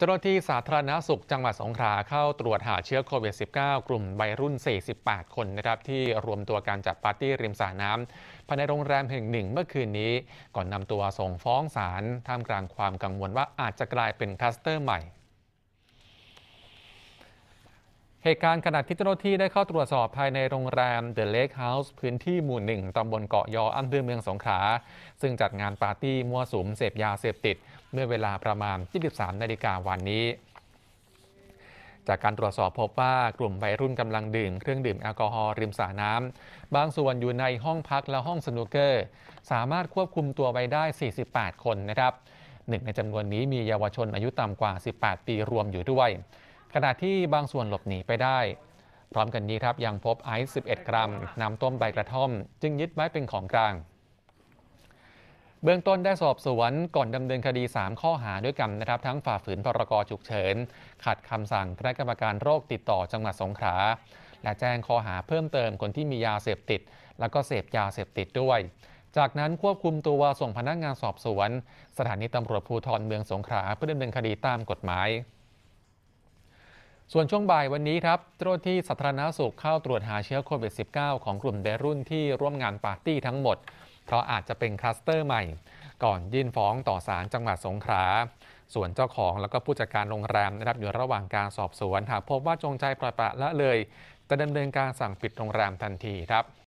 เจ้าหน้าที่สาธารณาสุขจังหวัดสงขลาเข้าตรวจหาเชื้อโควิด -19 กลุ่มวัยรุ่น 48 คนนะครับ ที่รวมตัวการจัดปาร์ตี้ริมสระน้ำภายในโรงแรมแห่งหนึ่งเมื่อคืนนี้ ก่อนนำตัวส่งฟ้องศาลท่ามกลางความกังวลว่าอาจจะกลายเป็นคลัสเตอร์ใหม่เหตุการณ์ขณะที่เจ้าหน้าที่ได้เข้าตรวจสอบภายในโรงแรม The Lake House พื้นที่หมู่หนึ่งตำบลเกาะยออำเภอเมืองสงขลาซึ่งจัดงานปาร์ตี้มั่วสุมเสพยาเสพติด เมื่อเวลาประมาณ 23 นาฬิกาวันนี้ จากการตรวจสอบพบว่ากลุ่มวัยรุ่นกำลังดื่ม เครื่องดื่มแอลกอฮอล์ริมสระน้ำบางส่วนอยู่ในห้องพักและห้องสนุกเกอร์สามารถควบคุมตัวไว้ได้ 48 คนนะครับหนึ่งในจำนวนนี้มีเยาวชนอายุต่ำกว่า 18 ปีรวมอยู่ด้วยขณะที่บางส่วนหลบหนีไปได้ พร้อมกันนี้ครับ ยังพบไอซ์11 กรัมน้ำต้มใบกระท่อม จึงยึดไว้เป็นของกลาง เบื้องต้นได้สอบสวน ก่อนดำเนินคดี 3 ข้อหาด้วยกันนะครับ ทั้งฝ่าฝืนพรกฉุกเฉิน ขัดคำสั่งคณะกรรมการโรคติดต่อจังหวัดสงขลาและแจ้งข้อหาเพิ่มเติมคนที่มียาเสพติด แล้วก็เสพยาเสพติดด้วย จากนั้นควบคุมตัวส่งพนักงานสอบสวน สถานีตำรวจภูธรเมืองสงขลาเพื่อดำเนินคดีตามกฎหมายส่วนช่วงบ่ายวันนี้ครับเจ้าหน้าที่สาธารณสุขเข้าตรวจหาเชื้อโควิด -19 ของกลุ่มเดรุ่นที่ร่วมงานปาร์ตี้ทั้งหมด เพราะอาจจะเป็นคลัสเตอร์ใหม่ ก่อนยื่นฟ้องต่อศาลจังหวัดสงขลา ส่วนเจ้าของแล้วก็ผู้จัดการโรงแรมนะครับอยู่ระหว่างการสอบสวน หากพบว่าจงใจปล่อยปละละเลย จะดำเนินการสั่งปิดโรงแรมทันทีครับ